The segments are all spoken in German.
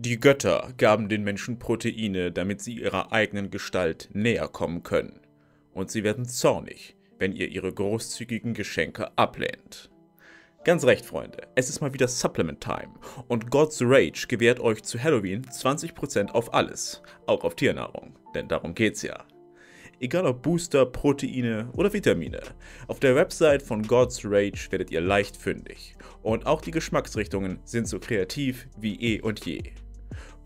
Die Götter gaben den Menschen Proteine, damit sie ihrer eigenen Gestalt näher kommen können. Und sie werden zornig, wenn ihr ihre großzügigen Geschenke ablehnt. Ganz recht, Freunde, es ist mal wieder Supplement Time und God's Rage gewährt euch zu Halloween 20% auf alles, auch auf Tiernahrung, denn darum geht's ja. Egal ob Booster, Proteine oder Vitamine, auf der Website von God's Rage werdet ihr leicht fündig und auch die Geschmacksrichtungen sind so kreativ wie eh und je.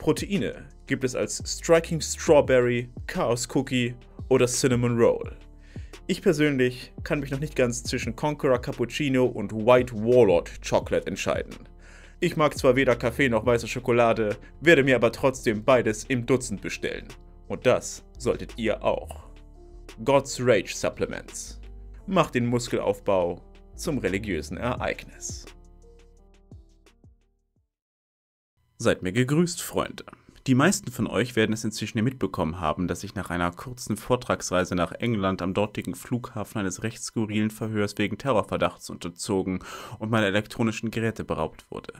Proteine gibt es als Striking Strawberry, Chaos Cookie oder Cinnamon Roll. Ich persönlich kann mich noch nicht ganz zwischen Conqueror Cappuccino und White Warlord Chocolate entscheiden. Ich mag zwar weder Kaffee noch weiße Schokolade, werde mir aber trotzdem beides im Dutzend bestellen. Und das solltet ihr auch. God's Rage Supplements. Macht den Muskelaufbau zum religiösen Ereignis. Seid mir gegrüßt, Freunde. Die meisten von euch werden es inzwischen mitbekommen haben, dass ich nach einer kurzen Vortragsreise nach England am dortigen Flughafen eines recht skurrilen Verhörs wegen Terrorverdachts unterzogen und meiner elektronischen Geräte beraubt wurde.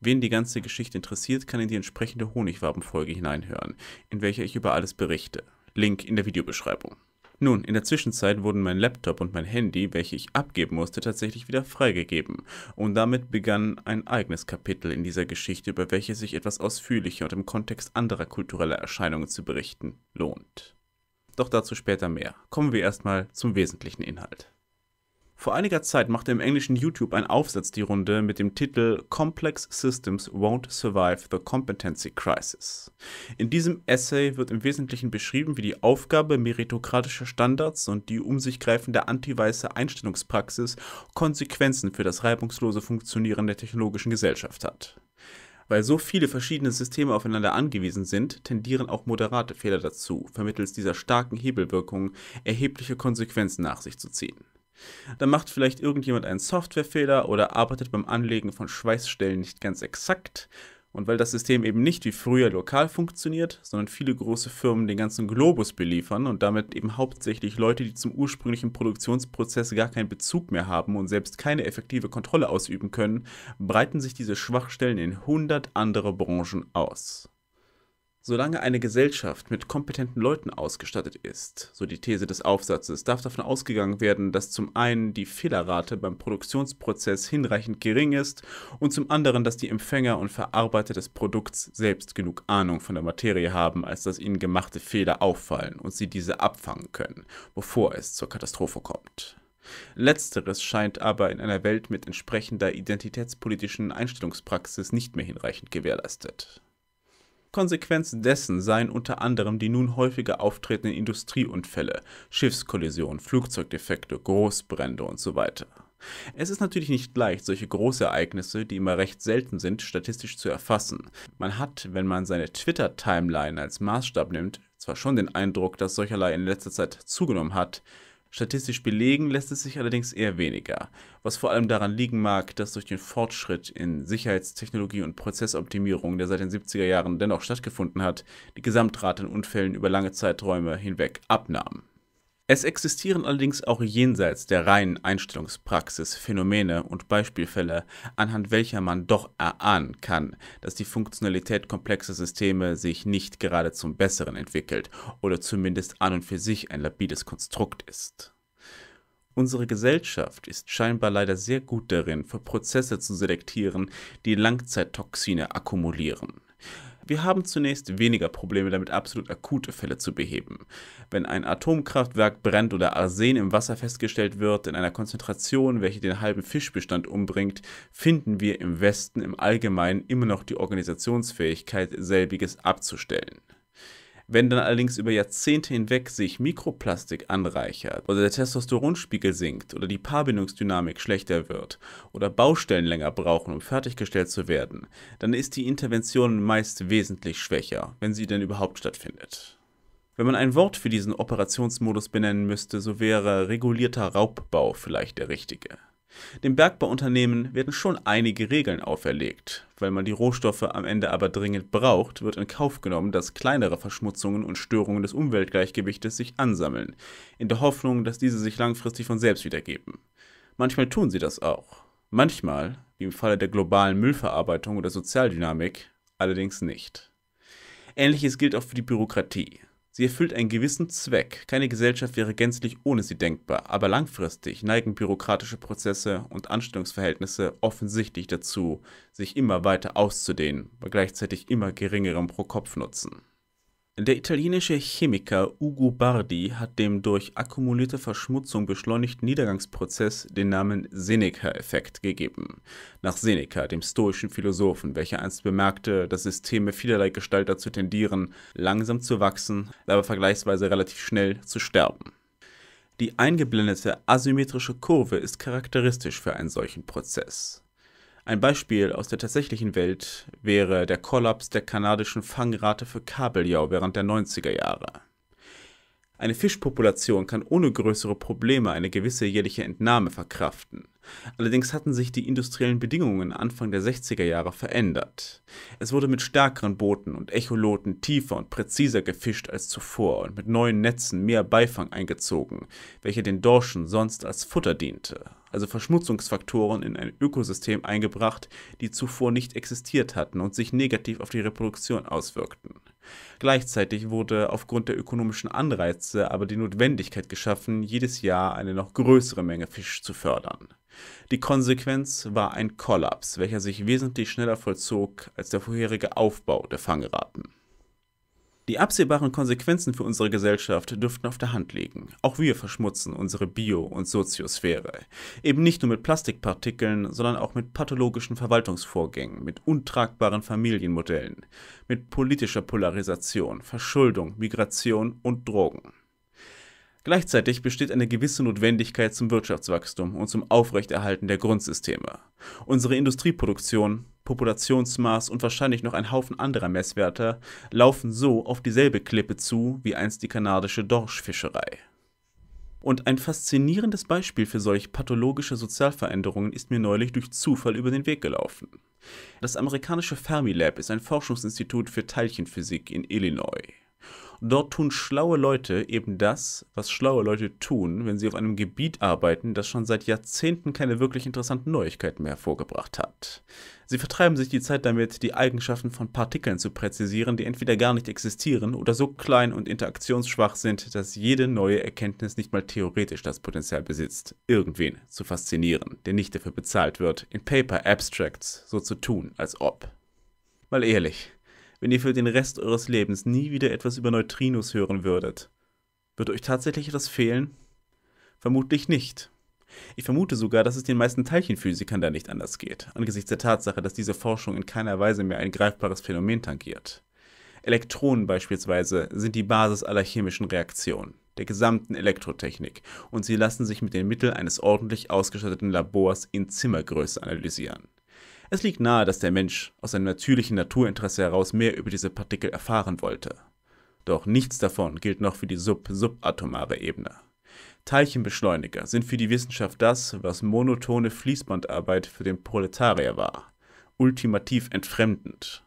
Wen die ganze Geschichte interessiert, kann in die entsprechende Honigwabenfolge hineinhören, in welcher ich über alles berichte. Link in der Videobeschreibung. Nun, in der Zwischenzeit wurden mein Laptop und mein Handy, welche ich abgeben musste, tatsächlich wieder freigegeben. Und damit begann ein eigenes Kapitel in dieser Geschichte, über welches sich etwas ausführlicher und im Kontext anderer kultureller Erscheinungen zu berichten lohnt. Doch dazu später mehr. Kommen wir erstmal zum wesentlichen Inhalt. Vor einiger Zeit machte im englischen YouTube ein Aufsatz die Runde mit dem Titel Complex Systems Won't Survive the Competency Crisis. In diesem Essay wird im Wesentlichen beschrieben, wie die Aufgabe meritokratischer Standards und die um sich greifende antiweiße Einstellungspraxis Konsequenzen für das reibungslose Funktionieren der technologischen Gesellschaft hat. Weil so viele verschiedene Systeme aufeinander angewiesen sind, tendieren auch moderate Fehler dazu, vermittels dieser starken Hebelwirkung erhebliche Konsequenzen nach sich zu ziehen. Dann macht vielleicht irgendjemand einen Softwarefehler oder arbeitet beim Anlegen von Schweißstellen nicht ganz exakt. Und weil das System eben nicht wie früher lokal funktioniert, sondern viele große Firmen den ganzen Globus beliefern und damit eben hauptsächlich Leute, die zum ursprünglichen Produktionsprozess gar keinen Bezug mehr haben und selbst keine effektive Kontrolle ausüben können, breiten sich diese Schwachstellen in 100 andere Branchen aus. Solange eine Gesellschaft mit kompetenten Leuten ausgestattet ist, so die These des Aufsatzes, darf davon ausgegangen werden, dass zum einen die Fehlerrate beim Produktionsprozess hinreichend gering ist und zum anderen, dass die Empfänger und Verarbeiter des Produkts selbst genug Ahnung von der Materie haben, als dass ihnen gemachte Fehler auffallen und sie diese abfangen können, bevor es zur Katastrophe kommt. Letzteres scheint aber in einer Welt mit entsprechender identitätspolitischen Einstellungspraxis nicht mehr hinreichend gewährleistet. Konsequenz dessen seien unter anderem die nun häufiger auftretenden Industrieunfälle, Schiffskollisionen, Flugzeugdefekte, Großbrände und so weiter. Es ist natürlich nicht leicht, solche Großereignisse, die immer recht selten sind, statistisch zu erfassen. Man hat, wenn man seine Twitter-Timeline als Maßstab nimmt, zwar schon den Eindruck, dass solcherlei in letzter Zeit zugenommen hat, Statistisch belegen lässt es sich allerdings eher weniger, was vor allem daran liegen mag, dass durch den Fortschritt in Sicherheitstechnologie und Prozessoptimierung, der seit den 70er Jahren dennoch stattgefunden hat, die Gesamtrate an Unfällen über lange Zeiträume hinweg abnahm es existieren allerdings auch jenseits der reinen Einstellungspraxis Phänomene und Beispielfälle, anhand welcher man doch erahnen kann, dass die Funktionalität komplexer Systeme sich nicht gerade zum Besseren entwickelt oder zumindest an und für sich ein labiles Konstrukt ist. Unsere Gesellschaft ist scheinbar leider sehr gut darin, für Prozesse zu selektieren, die Langzeittoxine akkumulieren. Wir haben zunächst weniger Probleme damit, absolut akute Fälle zu beheben. Wenn ein Atomkraftwerk brennt oder Arsen im Wasser festgestellt wird, in einer Konzentration, welche den halben Fischbestand umbringt, finden wir im Westen im Allgemeinen immer noch die Organisationsfähigkeit, selbiges abzustellen. Wenn dann allerdings über Jahrzehnte hinweg sich Mikroplastik anreichert oder der Testosteronspiegel sinkt oder die Paarbindungsdynamik schlechter wird oder Baustellen länger brauchen, um fertiggestellt zu werden, dann ist die Intervention meist wesentlich schwächer, wenn sie denn überhaupt stattfindet. Wenn man ein Wort für diesen Operationsmodus benennen müsste, so wäre regulierter Raubbau vielleicht der richtige. Dem Bergbauunternehmen werden schon einige Regeln auferlegt. Weil man die Rohstoffe am Ende aber dringend braucht, wird in Kauf genommen, dass kleinere Verschmutzungen und Störungen des Umweltgleichgewichtes sich ansammeln, in der Hoffnung, dass diese sich langfristig von selbst wiedergeben. Manchmal tun sie das auch. Manchmal, wie im Falle der globalen Müllverarbeitung oder Sozialdynamik, allerdings nicht. Ähnliches gilt auch für die Bürokratie. Sie erfüllt einen gewissen Zweck. Keine Gesellschaft wäre gänzlich ohne sie denkbar, aber langfristig neigen bürokratische Prozesse und Anstellungsverhältnisse offensichtlich dazu, sich immer weiter auszudehnen, bei gleichzeitig immer geringerem Pro-Kopf-Nutzen. Der italienische Chemiker Ugo Bardi hat dem durch akkumulierte Verschmutzung beschleunigten Niedergangsprozess den Namen Seneca-Effekt gegeben. Nach Seneca, dem stoischen Philosophen, welcher einst bemerkte, dass Systeme vielerlei Gestalt dazu tendieren, langsam zu wachsen, aber vergleichsweise relativ schnell zu sterben. Die eingeblendete asymmetrische Kurve ist charakteristisch für einen solchen Prozess. Ein Beispiel aus der tatsächlichen Welt wäre der Kollaps der kanadischen Fangrate für Kabeljau während der 90er Jahre. Eine Fischpopulation kann ohne größere Probleme eine gewisse jährliche Entnahme verkraften. Allerdings hatten sich die industriellen Bedingungen Anfang der 60er Jahre verändert. Es wurde mit stärkeren Booten und Echoloten tiefer und präziser gefischt als zuvor und mit neuen Netzen mehr Beifang eingezogen, welcher den Dorschen sonst als Futter diente, also Verschmutzungsfaktoren in ein Ökosystem eingebracht, die zuvor nicht existiert hatten und sich negativ auf die Reproduktion auswirkten. Gleichzeitig wurde aufgrund der ökonomischen Anreize aber die Notwendigkeit geschaffen, jedes Jahr eine noch größere Menge Fisch zu fördern. Die Konsequenz war ein Kollaps, welcher sich wesentlich schneller vollzog als der vorherige Aufbau der Fangraten. Die absehbaren Konsequenzen für unsere Gesellschaft dürften auf der Hand liegen. Auch wir verschmutzen unsere Bio- und Soziosphäre. Eben nicht nur mit Plastikpartikeln, sondern auch mit pathologischen Verwaltungsvorgängen, mit untragbaren Familienmodellen, mit politischer Polarisation, Verschuldung, Migration und Drogen. Gleichzeitig besteht eine gewisse Notwendigkeit zum Wirtschaftswachstum und zum Aufrechterhalten der Grundsysteme. Unsere Industrieproduktion, Populationsmaß und wahrscheinlich noch ein Haufen anderer Messwerte laufen so auf dieselbe Klippe zu wie einst die kanadische Dorschfischerei. Und ein faszinierendes Beispiel für solch pathologische Sozialveränderungen ist mir neulich durch Zufall über den Weg gelaufen. Das amerikanische Fermilab ist ein Forschungsinstitut für Teilchenphysik in Illinois. Dort tun schlaue Leute eben das, was schlaue Leute tun, wenn sie auf einem Gebiet arbeiten, das schon seit Jahrzehnten keine wirklich interessanten Neuigkeiten mehr hervorgebracht hat. Sie vertreiben sich die Zeit damit, die Eigenschaften von Partikeln zu präzisieren, die entweder gar nicht existieren oder so klein und interaktionsschwach sind, dass jede neue Erkenntnis nicht mal theoretisch das Potenzial besitzt, irgendwen zu faszinieren, der nicht dafür bezahlt wird, in Paper Abstracts so zu tun, als ob. Mal ehrlich, wenn ihr für den Rest eures Lebens nie wieder etwas über Neutrinos hören würdet? Würde euch tatsächlich etwas fehlen? Vermutlich nicht. Ich vermute sogar, dass es den meisten Teilchenphysikern da nicht anders geht, angesichts der Tatsache, dass diese Forschung in keiner Weise mehr ein greifbares Phänomen tangiert. Elektronen beispielsweise sind die Basis aller chemischen Reaktionen, der gesamten Elektrotechnik, und sie lassen sich mit den Mitteln eines ordentlich ausgestatteten Labors in Zimmergröße analysieren. Es liegt nahe, dass der Mensch aus seinem natürlichen Naturinteresse heraus mehr über diese Partikel erfahren wollte. Doch nichts davon gilt noch für die sub-subatomare Ebene. Teilchenbeschleuniger sind für die Wissenschaft das, was monotone Fließbandarbeit für den Proletarier war. Ultimativ entfremdend.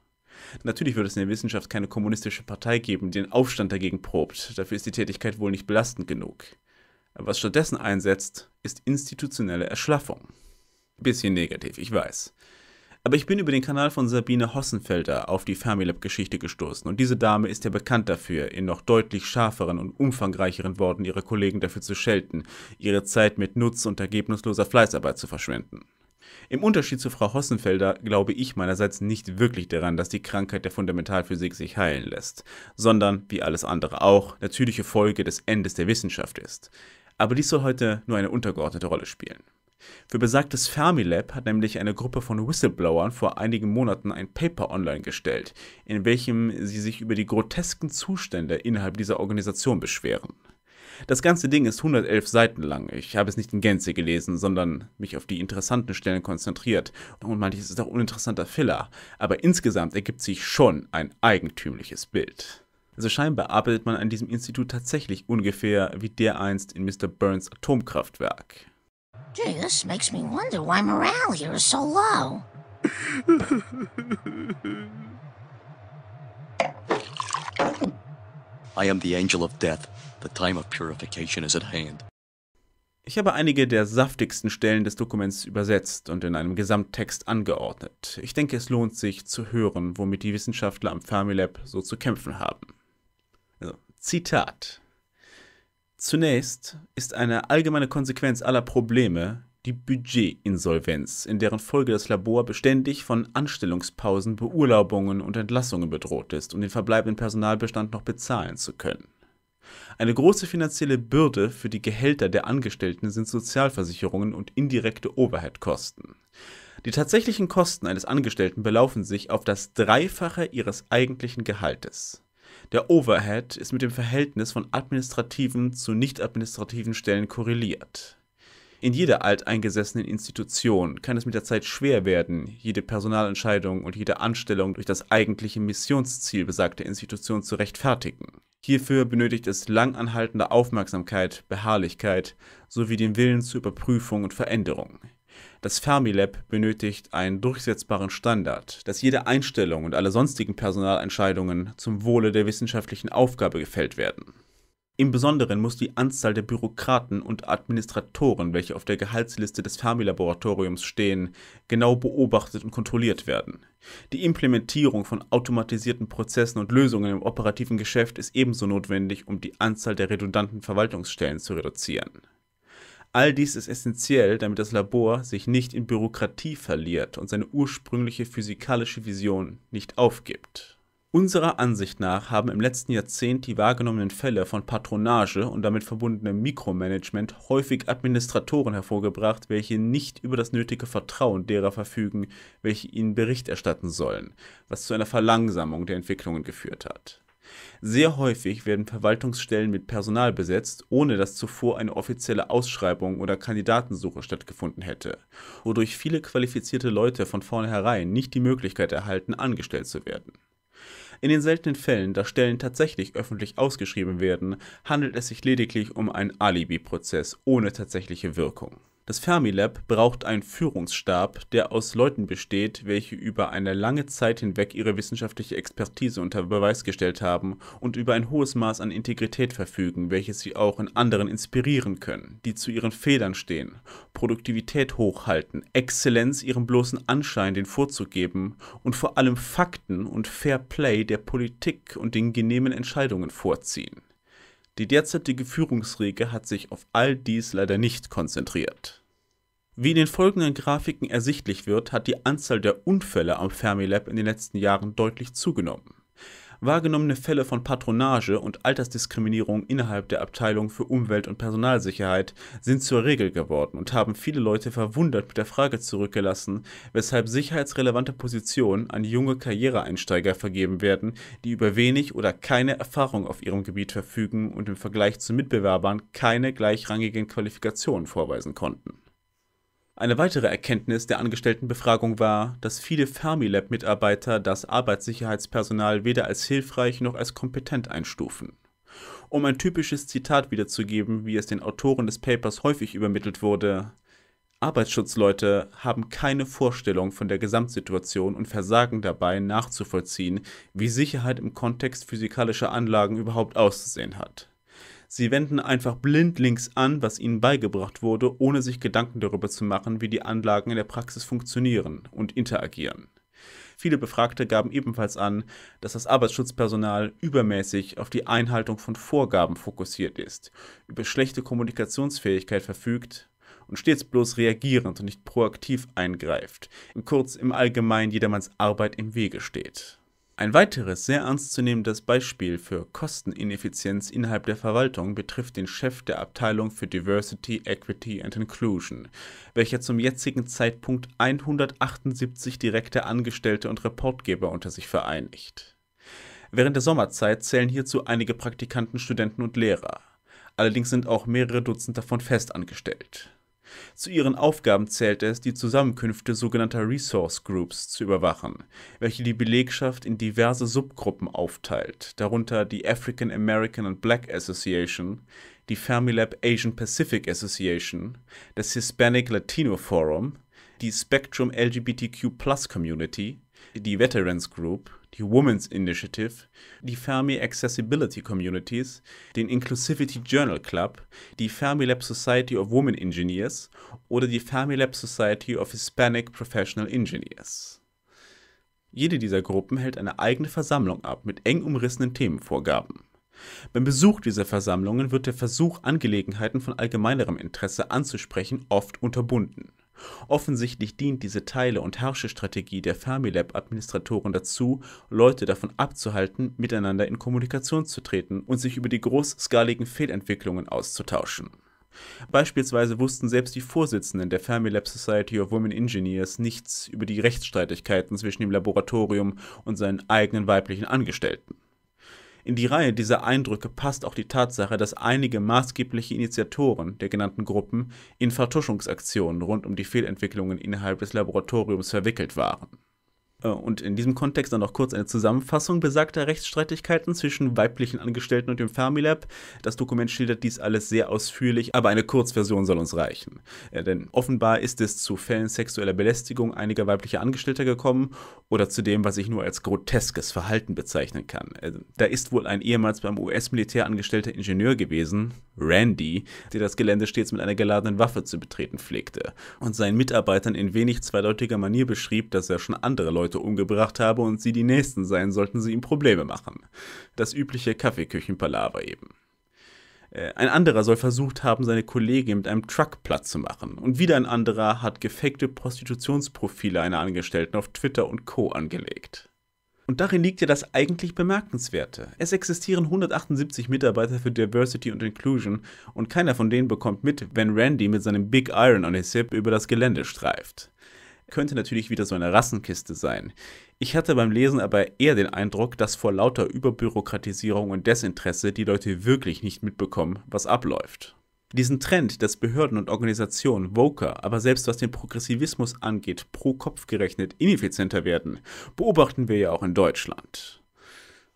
Natürlich wird es in der Wissenschaft keine kommunistische Partei geben, die den Aufstand dagegen probt. Dafür ist die Tätigkeit wohl nicht belastend genug. Was stattdessen einsetzt, ist institutionelle Erschlaffung. Bisschen negativ, ich weiß aber ich bin über den Kanal von Sabine Hossenfelder auf die Fermilab-Geschichte gestoßen und diese Dame ist ja bekannt dafür, in noch deutlich schärferen und umfangreicheren Worten ihre Kollegen dafür zu schelten, ihre Zeit mit Nutz und ergebnisloser Fleißarbeit zu verschwenden. Im Unterschied zu Frau Hossenfelder glaube ich meinerseits nicht wirklich daran, dass die Krankheit der Fundamentalphysik sich heilen lässt, sondern, wie alles andere auch, natürliche Folge des Endes der Wissenschaft ist. Aber dies soll heute nur eine untergeordnete Rolle spielen. Für besagtes Fermilab hat nämlich eine Gruppe von Whistleblowern vor einigen Monaten ein Paper online gestellt, in welchem sie sich über die grotesken Zustände innerhalb dieser Organisation beschweren. Das ganze Ding ist 111 Seiten lang. Ich habe es nicht in Gänze gelesen, sondern mich auf die interessanten Stellen konzentriert. Und manches ist auch uninteressanter Filler. Aber insgesamt ergibt sich schon ein eigentümliches Bild. Also scheinbar arbeitet man an diesem Institut tatsächlich ungefähr wie dereinst in Mr. Burns Atomkraftwerk. Gee, this makes me wonder why morale here is so low. I am the angel of death. The time of purification is at hand. Ich habe einige der saftigsten Stellen des Dokuments übersetzt und in einem Gesamttext angeordnet. Ich denke, es lohnt sich zu hören, womit die Wissenschaftler am Fermilab so zu kämpfen haben. Also, Zitat. Zunächst ist eine allgemeine Konsequenz aller Probleme die Budgetinsolvenz, in deren Folge das Labor beständig von Anstellungspausen, Beurlaubungen und Entlassungen bedroht ist, um den verbleibenden Personalbestand noch bezahlen zu können. Eine große finanzielle Bürde für die Gehälter der Angestellten sind Sozialversicherungen und indirekte overhead Die tatsächlichen Kosten eines Angestellten belaufen sich auf das Dreifache ihres eigentlichen Gehaltes. Der Overhead ist mit dem Verhältnis von administrativen zu nicht-administrativen Stellen korreliert. In jeder alteingesessenen Institution kann es mit der Zeit schwer werden, jede Personalentscheidung und jede Anstellung durch das eigentliche Missionsziel besagter Institution zu rechtfertigen. Hierfür benötigt es langanhaltende Aufmerksamkeit, Beharrlichkeit sowie den Willen zur Überprüfung und Veränderung. Das Fermilab benötigt einen durchsetzbaren Standard, dass jede Einstellung und alle sonstigen Personalentscheidungen zum Wohle der wissenschaftlichen Aufgabe gefällt werden. Im Besonderen muss die Anzahl der Bürokraten und Administratoren, welche auf der Gehaltsliste des Fermilaboratoriums stehen, genau beobachtet und kontrolliert werden. Die Implementierung von automatisierten Prozessen und Lösungen im operativen Geschäft ist ebenso notwendig, um die Anzahl der redundanten Verwaltungsstellen zu reduzieren. All dies ist essentiell, damit das Labor sich nicht in Bürokratie verliert und seine ursprüngliche physikalische Vision nicht aufgibt. Unserer Ansicht nach haben im letzten Jahrzehnt die wahrgenommenen Fälle von Patronage und damit verbundenem Mikromanagement häufig Administratoren hervorgebracht, welche nicht über das nötige Vertrauen derer verfügen, welche ihnen Bericht erstatten sollen, was zu einer Verlangsamung der Entwicklungen geführt hat. Sehr häufig werden Verwaltungsstellen mit Personal besetzt, ohne dass zuvor eine offizielle Ausschreibung oder Kandidatensuche stattgefunden hätte, wodurch viele qualifizierte Leute von vornherein nicht die Möglichkeit erhalten, angestellt zu werden. In den seltenen Fällen, da Stellen tatsächlich öffentlich ausgeschrieben werden, handelt es sich lediglich um einen Alibi-Prozess ohne tatsächliche Wirkung. Das Fermilab braucht einen Führungsstab, der aus Leuten besteht, welche über eine lange Zeit hinweg ihre wissenschaftliche Expertise unter Beweis gestellt haben und über ein hohes Maß an Integrität verfügen, welches sie auch in anderen inspirieren können, die zu ihren Federn stehen, Produktivität hochhalten, Exzellenz ihrem bloßen Anschein den Vorzug geben und vor allem Fakten und Fair Play der Politik und den genehmen Entscheidungen vorziehen. Die derzeitige Führungsriege hat sich auf all dies leider nicht konzentriert. Wie in den folgenden Grafiken ersichtlich wird, hat die Anzahl der Unfälle am Fermilab in den letzten Jahren deutlich zugenommen. Wahrgenommene Fälle von Patronage und Altersdiskriminierung innerhalb der Abteilung für Umwelt und Personalsicherheit sind zur Regel geworden und haben viele Leute verwundert mit der Frage zurückgelassen, weshalb sicherheitsrelevante Positionen an junge Karriereeinsteiger vergeben werden, die über wenig oder keine Erfahrung auf ihrem Gebiet verfügen und im Vergleich zu Mitbewerbern keine gleichrangigen Qualifikationen vorweisen konnten. Eine weitere Erkenntnis der Angestelltenbefragung war, dass viele Fermilab-Mitarbeiter das Arbeitssicherheitspersonal weder als hilfreich noch als kompetent einstufen. Um ein typisches Zitat wiederzugeben, wie es den Autoren des Papers häufig übermittelt wurde, Arbeitsschutzleute haben keine Vorstellung von der Gesamtsituation und versagen dabei nachzuvollziehen, wie Sicherheit im Kontext physikalischer Anlagen überhaupt auszusehen hat. Sie wenden einfach blindlings an, was ihnen beigebracht wurde, ohne sich Gedanken darüber zu machen, wie die Anlagen in der Praxis funktionieren und interagieren. Viele Befragte gaben ebenfalls an, dass das Arbeitsschutzpersonal übermäßig auf die Einhaltung von Vorgaben fokussiert ist, über schlechte Kommunikationsfähigkeit verfügt und stets bloß reagierend und nicht proaktiv eingreift, kurz im Allgemeinen jedermanns Arbeit im Wege steht. Ein weiteres sehr ernstzunehmendes Beispiel für Kostenineffizienz innerhalb der Verwaltung betrifft den Chef der Abteilung für Diversity, Equity and Inclusion, welcher zum jetzigen Zeitpunkt 178 direkte Angestellte und Reportgeber unter sich vereinigt. Während der Sommerzeit zählen hierzu einige Praktikanten, Studenten und Lehrer. Allerdings sind auch mehrere Dutzend davon festangestellt. Zu ihren Aufgaben zählte es, die Zusammenkünfte sogenannter Resource Groups zu überwachen, welche die Belegschaft in diverse Subgruppen aufteilt, darunter die African American and Black Association, die Fermilab Asian Pacific Association, das Hispanic Latino Forum, die Spectrum LGBTQ Plus Community, die Veterans Group, die Women's Initiative, die Fermi Accessibility Communities, den Inclusivity Journal Club, die Fermilab Society of Women Engineers oder die Fermilab Society of Hispanic Professional Engineers. Jede dieser Gruppen hält eine eigene Versammlung ab mit eng umrissenen Themenvorgaben. Beim Besuch dieser Versammlungen wird der Versuch, Angelegenheiten von allgemeinerem Interesse anzusprechen, oft unterbunden. Offensichtlich dient diese Teile- und Herrschestrategie der Fermilab-Administratoren dazu, Leute davon abzuhalten, miteinander in Kommunikation zu treten und sich über die großskaligen Fehlentwicklungen auszutauschen. Beispielsweise wussten selbst die Vorsitzenden der Fermilab Society of Women Engineers nichts über die Rechtsstreitigkeiten zwischen dem Laboratorium und seinen eigenen weiblichen Angestellten. In die Reihe dieser Eindrücke passt auch die Tatsache, dass einige maßgebliche Initiatoren der genannten Gruppen in Vertuschungsaktionen rund um die Fehlentwicklungen innerhalb des Laboratoriums verwickelt waren äh, und in diesem Kontext dann noch kurz eine Zusammenfassung besagter Rechtsstreitigkeiten zwischen weiblichen Angestellten und dem Fermilab. Das Dokument schildert dies alles sehr ausführlich, aber eine Kurzversion soll uns reichen. Äh, denn offenbar ist es zu Fällen sexueller Belästigung einiger weiblicher Angestellter gekommen oder zu dem, was ich nur als groteskes Verhalten bezeichnen kann. Äh, da ist wohl ein ehemals beim US-Militär angestellter Ingenieur gewesen, Randy, der das Gelände stets mit einer geladenen Waffe zu betreten pflegte und seinen Mitarbeitern in wenig zweideutiger Manier beschrieb, dass er schon andere Leute Leute umgebracht habe und sie die Nächsten sein sollten, sie ihm Probleme machen. Das übliche Kaffeeküchenpalaver eben. Äh, ein anderer soll versucht haben, seine Kollegin mit einem Truck platt zu machen. Und wieder ein anderer hat gefakte Prostitutionsprofile einer Angestellten auf Twitter und Co. angelegt. Und darin liegt ja das eigentlich Bemerkenswerte. Es existieren 178 Mitarbeiter für Diversity und Inclusion und keiner von denen bekommt mit, wenn Randy mit seinem Big Iron on his Hip über das Gelände streift könnte natürlich wieder so eine Rassenkiste sein. Ich hatte beim Lesen aber eher den Eindruck, dass vor lauter Überbürokratisierung und Desinteresse die Leute wirklich nicht mitbekommen, was abläuft. Diesen Trend, dass Behörden und Organisationen Voker, aber selbst was den Progressivismus angeht, pro Kopf gerechnet ineffizienter werden, beobachten wir ja auch in Deutschland.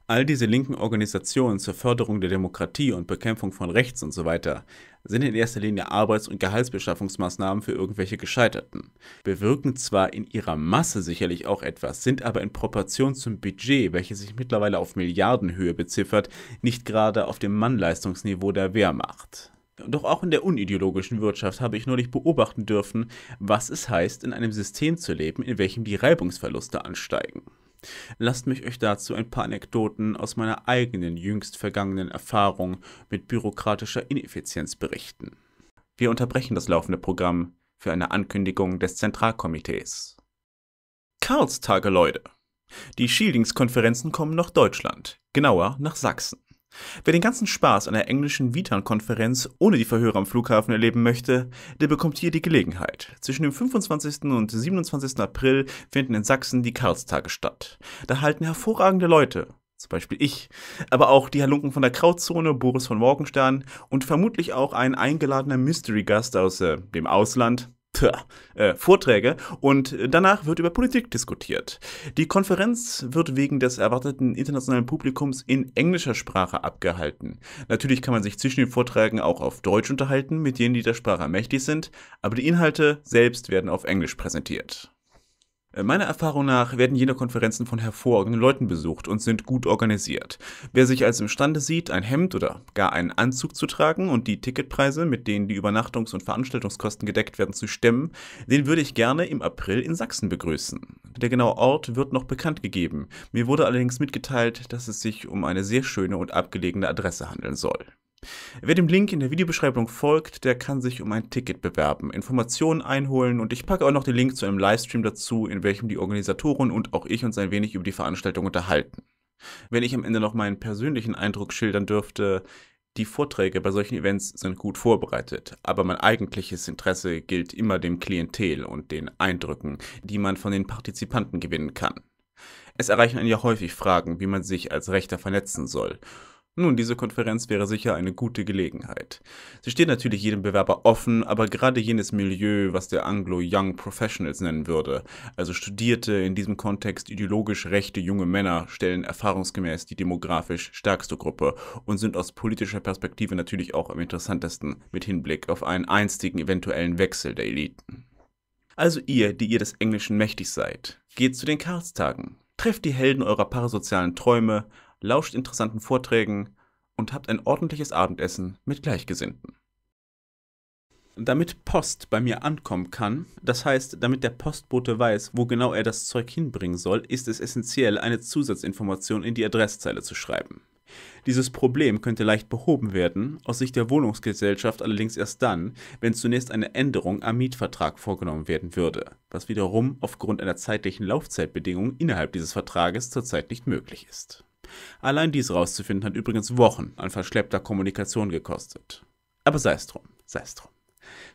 All diese linken Organisationen zur Förderung der Demokratie und Bekämpfung von Rechts und so weiter sind in erster Linie Arbeits- und Gehaltsbeschaffungsmaßnahmen für irgendwelche Gescheiterten. Bewirken zwar in ihrer Masse sicherlich auch etwas, sind aber in Proportion zum Budget, welches sich mittlerweile auf Milliardenhöhe beziffert, nicht gerade auf dem Mannleistungsniveau der Wehrmacht. Doch auch in der unideologischen Wirtschaft habe ich neulich beobachten dürfen, was es heißt, in einem System zu leben, in welchem die Reibungsverluste ansteigen. Lasst mich euch dazu ein paar Anekdoten aus meiner eigenen jüngst vergangenen Erfahrung mit bürokratischer Ineffizienz berichten. Wir unterbrechen das laufende Programm für eine Ankündigung des Zentralkomitees. Karlstage, Leute! Die Schieldings-Konferenzen kommen nach Deutschland, genauer nach Sachsen. Wer den ganzen Spaß einer englischen vitan konferenz ohne die Verhörer am Flughafen erleben möchte, der bekommt hier die Gelegenheit. Zwischen dem 25. und 27. April finden in Sachsen die Karlstage statt. Da halten hervorragende Leute, zum Beispiel ich, aber auch die Halunken von der Krautzone, Boris von Morgenstern und vermutlich auch ein eingeladener Mystery-Gast aus äh, dem Ausland, äh, Vorträge und danach wird über Politik diskutiert. Die Konferenz wird wegen des erwarteten internationalen Publikums in englischer Sprache abgehalten. Natürlich kann man sich zwischen den Vorträgen auch auf Deutsch unterhalten mit denen, die der Sprache mächtig sind, aber die Inhalte selbst werden auf Englisch präsentiert. Äh, meiner Erfahrung nach werden jene Konferenzen von hervorragenden Leuten besucht und sind gut organisiert. Wer sich als imstande sieht, ein Hemd oder gar einen Anzug zu tragen und die Ticketpreise, mit denen die Übernachtungs- und Veranstaltungskosten gedeckt werden, zu stemmen, den würde ich gerne im April in Sachsen begrüßen. Der genaue Ort wird noch bekannt gegeben. Mir wurde allerdings mitgeteilt, dass es sich um eine sehr schöne und abgelegene Adresse handeln soll. Wer dem Link in der Videobeschreibung folgt, der kann sich um ein Ticket bewerben, Informationen einholen und ich packe auch noch den Link zu einem Livestream dazu, in welchem die Organisatoren und auch ich uns ein wenig über die Veranstaltung unterhalten. Wenn ich am Ende noch meinen persönlichen Eindruck schildern dürfte, die Vorträge bei solchen Events sind gut vorbereitet, aber mein eigentliches Interesse gilt immer dem Klientel und den Eindrücken, die man von den Partizipanten gewinnen kann. Es erreichen einen ja häufig Fragen, wie man sich als Rechter vernetzen soll nun, diese Konferenz wäre sicher eine gute Gelegenheit. Sie steht natürlich jedem Bewerber offen, aber gerade jenes Milieu, was der Anglo Young Professionals nennen würde, also studierte, in diesem Kontext ideologisch rechte junge Männer, stellen erfahrungsgemäß die demografisch stärkste Gruppe und sind aus politischer Perspektive natürlich auch am interessantesten mit Hinblick auf einen einstigen eventuellen Wechsel der Eliten. Also ihr, die ihr des Englischen mächtig seid, geht zu den Karlstagen, trefft die Helden eurer parasozialen Träume, lauscht interessanten Vorträgen und habt ein ordentliches Abendessen mit Gleichgesinnten. Damit Post bei mir ankommen kann, das heißt, damit der Postbote weiß, wo genau er das Zeug hinbringen soll, ist es essentiell, eine Zusatzinformation in die Adresszeile zu schreiben. Dieses Problem könnte leicht behoben werden, aus Sicht der Wohnungsgesellschaft allerdings erst dann, wenn zunächst eine Änderung am Mietvertrag vorgenommen werden würde, was wiederum aufgrund einer zeitlichen Laufzeitbedingung innerhalb dieses Vertrages zurzeit nicht möglich ist. Allein dies rauszufinden hat übrigens Wochen an verschleppter Kommunikation gekostet. Aber sei es drum, sei es drum.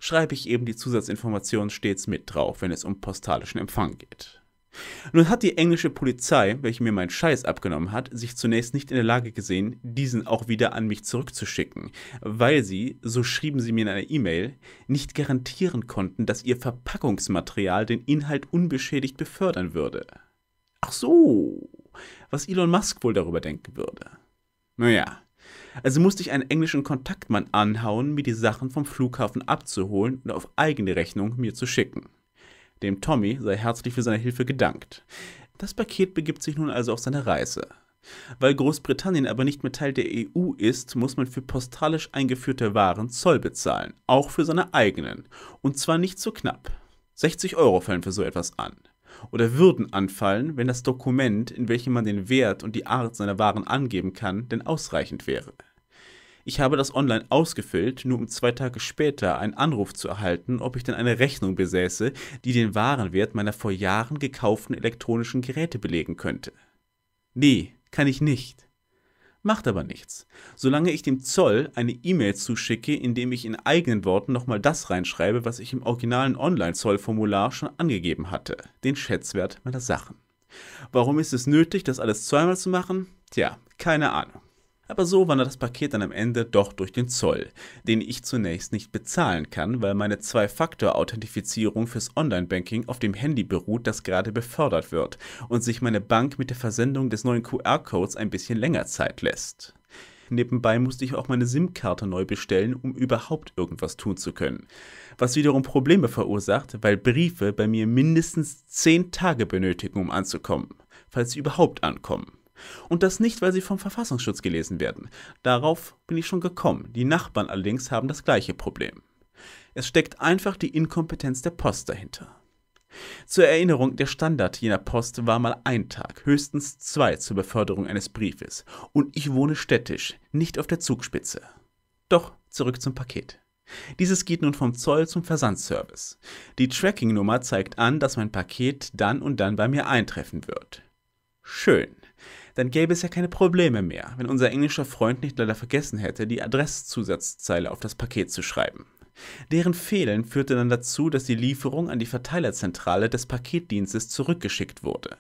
Schreibe ich eben die Zusatzinformationen stets mit drauf, wenn es um postalischen Empfang geht. Nun hat die englische Polizei, welche mir meinen Scheiß abgenommen hat, sich zunächst nicht in der Lage gesehen, diesen auch wieder an mich zurückzuschicken, weil sie, so schrieben sie mir in einer E-Mail, nicht garantieren konnten, dass ihr Verpackungsmaterial den Inhalt unbeschädigt befördern würde. Ach so was Elon Musk wohl darüber denken würde. Naja, also musste ich einen englischen Kontaktmann anhauen, mir die Sachen vom Flughafen abzuholen und auf eigene Rechnung mir zu schicken. Dem Tommy sei herzlich für seine Hilfe gedankt. Das Paket begibt sich nun also auf seine Reise. Weil Großbritannien aber nicht mehr Teil der EU ist, muss man für postalisch eingeführte Waren Zoll bezahlen, auch für seine eigenen. Und zwar nicht so knapp. 60 Euro fallen für so etwas an oder würden anfallen, wenn das Dokument, in welchem man den Wert und die Art seiner Waren angeben kann, denn ausreichend wäre. Ich habe das online ausgefüllt, nur um zwei Tage später einen Anruf zu erhalten, ob ich denn eine Rechnung besäße, die den Warenwert meiner vor Jahren gekauften elektronischen Geräte belegen könnte. Nee, kann ich nicht. Macht aber nichts. Solange ich dem Zoll eine E-Mail zuschicke, indem ich in eigenen Worten nochmal das reinschreibe, was ich im originalen Online-Zollformular schon angegeben hatte, den Schätzwert meiner Sachen. Warum ist es nötig, das alles zweimal zu machen? Tja, keine Ahnung aber so wandert das Paket dann am Ende doch durch den Zoll, den ich zunächst nicht bezahlen kann, weil meine Zwei-Faktor-Authentifizierung fürs Online-Banking auf dem Handy beruht, das gerade befördert wird und sich meine Bank mit der Versendung des neuen QR-Codes ein bisschen länger Zeit lässt. Nebenbei musste ich auch meine SIM-Karte neu bestellen, um überhaupt irgendwas tun zu können. Was wiederum Probleme verursacht, weil Briefe bei mir mindestens 10 Tage benötigen, um anzukommen, falls sie überhaupt ankommen. Und das nicht, weil sie vom Verfassungsschutz gelesen werden. Darauf bin ich schon gekommen. Die Nachbarn allerdings haben das gleiche Problem. Es steckt einfach die Inkompetenz der Post dahinter. Zur Erinnerung, der Standard jener Post war mal ein Tag, höchstens zwei zur Beförderung eines Briefes. Und ich wohne städtisch, nicht auf der Zugspitze. Doch zurück zum Paket. Dieses geht nun vom Zoll zum Versandservice. Die Tracking-Nummer zeigt an, dass mein Paket dann und dann bei mir eintreffen wird. Schön dann gäbe es ja keine Probleme mehr, wenn unser englischer Freund nicht leider vergessen hätte, die Adresszusatzzeile auf das Paket zu schreiben. Deren Fehlen führte dann dazu, dass die Lieferung an die Verteilerzentrale des Paketdienstes zurückgeschickt wurde.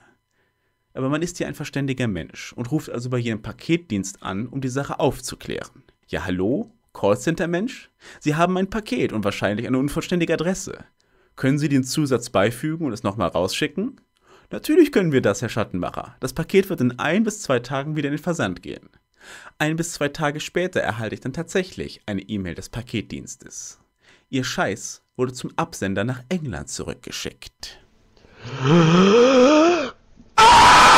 Aber man ist ja ein verständiger Mensch und ruft also bei jedem Paketdienst an, um die Sache aufzuklären. Ja, hallo? Callcenter-Mensch? Sie haben ein Paket und wahrscheinlich eine unvollständige Adresse. Können Sie den Zusatz beifügen und es nochmal rausschicken? Natürlich können wir das, Herr Schattenmacher. Das Paket wird in ein bis zwei Tagen wieder in den Versand gehen. Ein bis zwei Tage später erhalte ich dann tatsächlich eine E-Mail des Paketdienstes. Ihr Scheiß wurde zum Absender nach England zurückgeschickt. ah!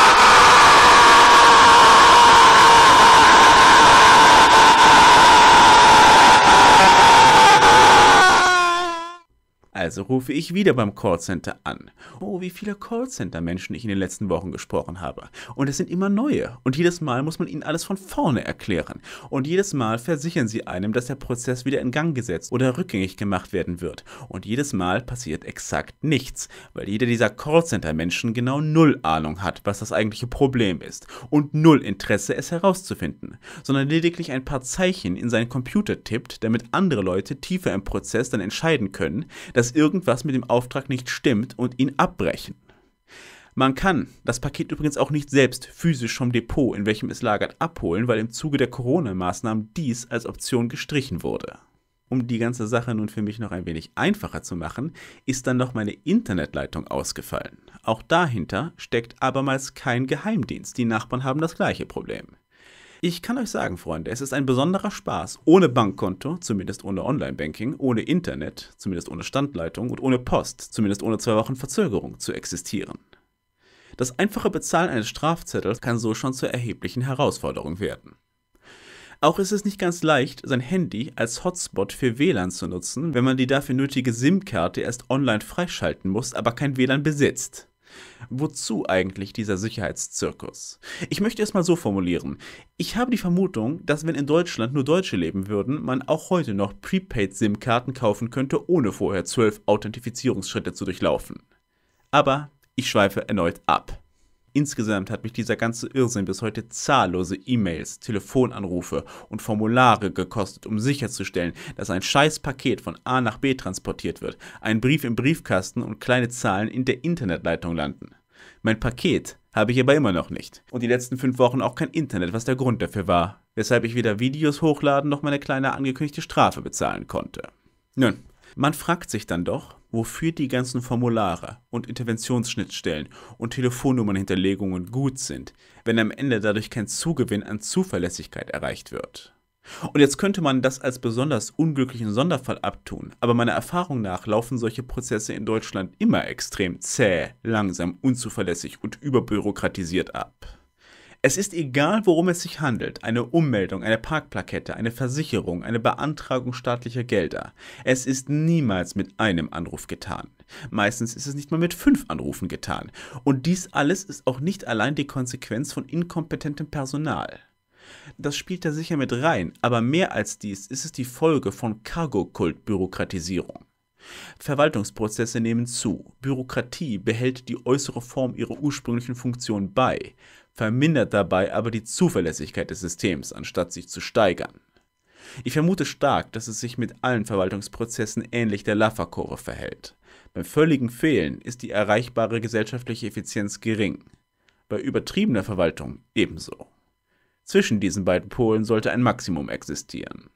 Also rufe ich wieder beim Callcenter an. Oh, wie viele Callcenter-Menschen ich in den letzten Wochen gesprochen habe. Und es sind immer neue. Und jedes Mal muss man ihnen alles von vorne erklären. Und jedes Mal versichern sie einem, dass der Prozess wieder in Gang gesetzt oder rückgängig gemacht werden wird. Und jedes Mal passiert exakt nichts, weil jeder dieser Callcenter-Menschen genau null Ahnung hat, was das eigentliche Problem ist. Und null Interesse, es herauszufinden. Sondern lediglich ein paar Zeichen in seinen Computer tippt, damit andere Leute tiefer im Prozess dann entscheiden können, dass irgendwas mit dem Auftrag nicht stimmt und ihn abbrechen. Man kann das Paket übrigens auch nicht selbst physisch vom Depot, in welchem es lagert, abholen, weil im Zuge der Corona-Maßnahmen dies als Option gestrichen wurde. Um die ganze Sache nun für mich noch ein wenig einfacher zu machen, ist dann noch meine Internetleitung ausgefallen. Auch dahinter steckt abermals kein Geheimdienst. Die Nachbarn haben das gleiche Problem. Ich kann euch sagen, Freunde, es ist ein besonderer Spaß. Ohne Bankkonto, zumindest ohne Online-Banking, ohne Internet, zumindest ohne Standleitung und ohne Post, zumindest ohne zwei Wochen Verzögerung zu existieren. Das einfache Bezahlen eines Strafzettels kann so schon zur erheblichen Herausforderung werden. Auch ist es nicht ganz leicht, sein Handy als Hotspot für WLAN zu nutzen, wenn man die dafür nötige SIM-Karte erst online freischalten muss, aber kein WLAN besitzt. Wozu eigentlich dieser Sicherheitszirkus? Ich möchte es mal so formulieren. Ich habe die Vermutung, dass wenn in Deutschland nur Deutsche leben würden, man auch heute noch Prepaid-SIM-Karten kaufen könnte, ohne vorher zwölf Authentifizierungsschritte zu durchlaufen. Aber ich schweife erneut ab. Insgesamt hat mich dieser ganze Irrsinn bis heute zahllose E-Mails, Telefonanrufe und Formulare gekostet, um sicherzustellen, dass ein scheiß Paket von A nach B transportiert wird, ein Brief im Briefkasten und kleine Zahlen in der Internetleitung landen. Mein Paket habe ich aber immer noch nicht. Und die letzten fünf Wochen auch kein Internet, was der Grund dafür war, weshalb ich weder Videos hochladen noch meine kleine angekündigte Strafe bezahlen konnte. Nun, man fragt sich dann doch, wofür die ganzen Formulare und Interventionsschnittstellen und Telefonnummernhinterlegungen gut sind, wenn am Ende dadurch kein Zugewinn an Zuverlässigkeit erreicht wird. Und jetzt könnte man das als besonders unglücklichen Sonderfall abtun, aber meiner Erfahrung nach laufen solche Prozesse in Deutschland immer extrem zäh, langsam, unzuverlässig und überbürokratisiert ab. Es ist egal, worum es sich handelt, eine Ummeldung, eine Parkplakette, eine Versicherung, eine Beantragung staatlicher Gelder. Es ist niemals mit einem Anruf getan. Meistens ist es nicht mal mit fünf Anrufen getan. Und dies alles ist auch nicht allein die Konsequenz von inkompetentem Personal. Das spielt da sicher mit rein, aber mehr als dies ist es die Folge von Cargo-Kult-Bürokratisierung. Verwaltungsprozesse nehmen zu, Bürokratie behält die äußere Form ihrer ursprünglichen Funktion bei, vermindert dabei aber die Zuverlässigkeit des Systems, anstatt sich zu steigern. Ich vermute stark, dass es sich mit allen Verwaltungsprozessen ähnlich der Laffer-Kurve verhält. Beim völligen Fehlen ist die erreichbare gesellschaftliche Effizienz gering, bei übertriebener Verwaltung ebenso. Zwischen diesen beiden Polen sollte ein Maximum existieren.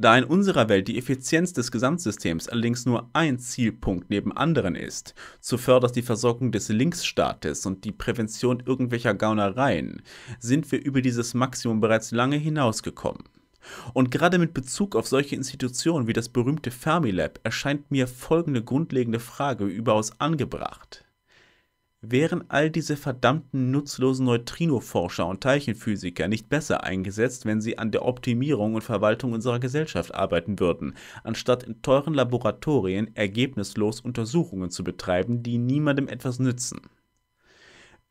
Da in unserer Welt die Effizienz des Gesamtsystems allerdings nur ein Zielpunkt neben anderen ist, zuvörderst die Versorgung des Linksstaates und die Prävention irgendwelcher Gaunereien, sind wir über dieses Maximum bereits lange hinausgekommen. Und gerade mit Bezug auf solche Institutionen wie das berühmte Fermilab erscheint mir folgende grundlegende Frage überaus angebracht. Wären all diese verdammten nutzlosen Neutrinoforscher und Teilchenphysiker nicht besser eingesetzt, wenn sie an der Optimierung und Verwaltung unserer Gesellschaft arbeiten würden, anstatt in teuren Laboratorien ergebnislos Untersuchungen zu betreiben, die niemandem etwas nützen?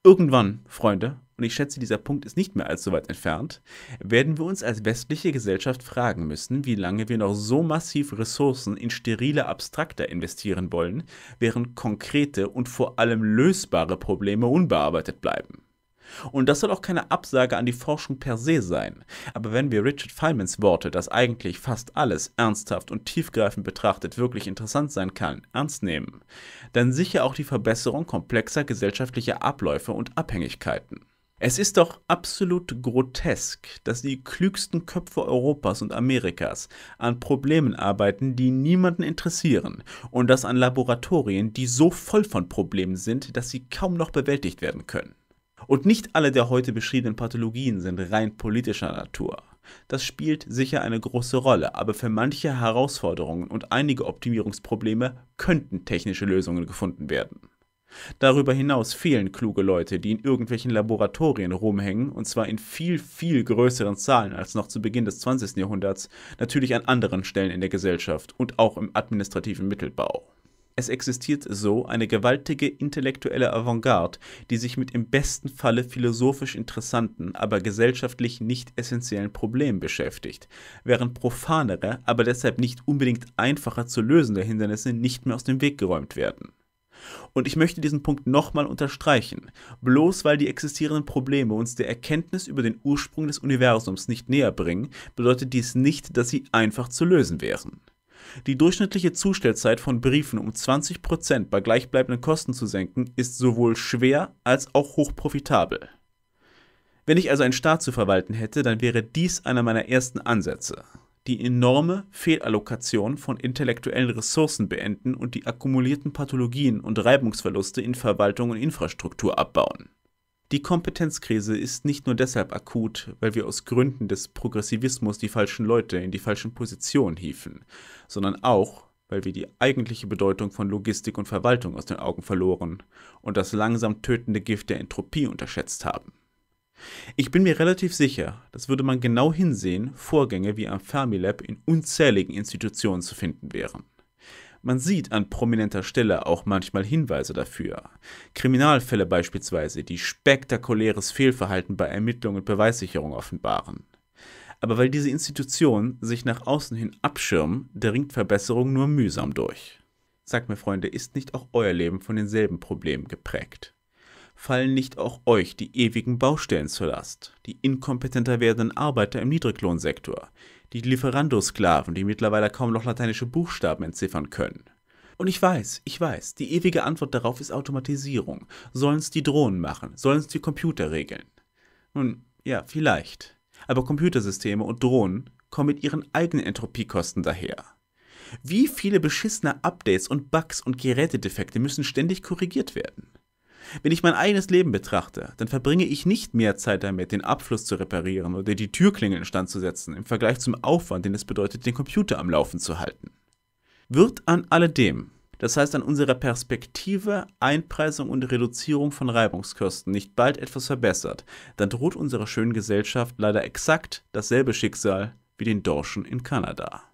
Irgendwann, Freunde, und ich schätze, dieser Punkt ist nicht mehr allzu weit entfernt, werden wir uns als westliche Gesellschaft fragen müssen, wie lange wir noch so massiv Ressourcen in sterile Abstrakter investieren wollen, während konkrete und vor allem lösbare Probleme unbearbeitet bleiben. Und das soll auch keine Absage an die Forschung per se sein. Aber wenn wir Richard Feynmans Worte, dass eigentlich fast alles ernsthaft und tiefgreifend betrachtet wirklich interessant sein kann, ernst nehmen, dann sicher auch die Verbesserung komplexer gesellschaftlicher Abläufe und Abhängigkeiten. Es ist doch absolut grotesk, dass die klügsten Köpfe Europas und Amerikas an Problemen arbeiten, die niemanden interessieren und das an Laboratorien, die so voll von Problemen sind, dass sie kaum noch bewältigt werden können. Und nicht alle der heute beschriebenen Pathologien sind rein politischer Natur. Das spielt sicher eine große Rolle, aber für manche Herausforderungen und einige Optimierungsprobleme könnten technische Lösungen gefunden werden. Darüber hinaus fehlen kluge Leute, die in irgendwelchen Laboratorien rumhängen, und zwar in viel, viel größeren Zahlen als noch zu Beginn des 20. Jahrhunderts, natürlich an anderen Stellen in der Gesellschaft und auch im administrativen Mittelbau. Es existiert so eine gewaltige intellektuelle Avantgarde, die sich mit im besten Falle philosophisch interessanten, aber gesellschaftlich nicht essentiellen Problemen beschäftigt, während profanere, aber deshalb nicht unbedingt einfacher zu lösende Hindernisse nicht mehr aus dem Weg geräumt werden. Und ich möchte diesen Punkt nochmal unterstreichen. Bloß weil die existierenden Probleme uns der Erkenntnis über den Ursprung des Universums nicht näher bringen, bedeutet dies nicht, dass sie einfach zu lösen wären. Die durchschnittliche Zustellzeit von Briefen um 20% bei gleichbleibenden Kosten zu senken, ist sowohl schwer als auch hochprofitabel. Wenn ich also einen Staat zu verwalten hätte, dann wäre dies einer meiner ersten Ansätze die enorme Fehlallokation von intellektuellen Ressourcen beenden und die akkumulierten Pathologien und Reibungsverluste in Verwaltung und Infrastruktur abbauen. Die Kompetenzkrise ist nicht nur deshalb akut, weil wir aus Gründen des Progressivismus die falschen Leute in die falschen Positionen hiefen, sondern auch, weil wir die eigentliche Bedeutung von Logistik und Verwaltung aus den Augen verloren und das langsam tötende Gift der Entropie unterschätzt haben. Ich bin mir relativ sicher, dass würde man genau hinsehen, Vorgänge wie am Fermilab in unzähligen Institutionen zu finden wären. Man sieht an prominenter Stelle auch manchmal Hinweise dafür. Kriminalfälle beispielsweise, die spektakuläres Fehlverhalten bei Ermittlung und Beweissicherung offenbaren. Aber weil diese Institutionen sich nach außen hin abschirmen, dringt Verbesserung nur mühsam durch. Sagt mir Freunde, ist nicht auch euer Leben von denselben Problemen geprägt? fallen nicht auch euch die ewigen Baustellen zur Last, die inkompetenter werdenden Arbeiter im Niedriglohnsektor, die Lieferandosklaven, die mittlerweile kaum noch lateinische Buchstaben entziffern können? Und ich weiß, ich weiß, die ewige Antwort darauf ist Automatisierung. Sollen es die Drohnen machen, Sollen es die Computer regeln? Nun, ja, vielleicht. Aber Computersysteme und Drohnen kommen mit ihren eigenen Entropiekosten daher. Wie viele beschissene Updates und Bugs und Gerätedefekte müssen ständig korrigiert werden? Wenn ich mein eigenes Leben betrachte, dann verbringe ich nicht mehr Zeit damit, den Abfluss zu reparieren oder die Türklingel instand zu setzen, im Vergleich zum Aufwand, den es bedeutet, den Computer am Laufen zu halten. Wird an alledem, das heißt an unserer Perspektive, Einpreisung und Reduzierung von Reibungskosten nicht bald etwas verbessert, dann droht unserer schönen Gesellschaft leider exakt dasselbe Schicksal wie den Dorschen in Kanada.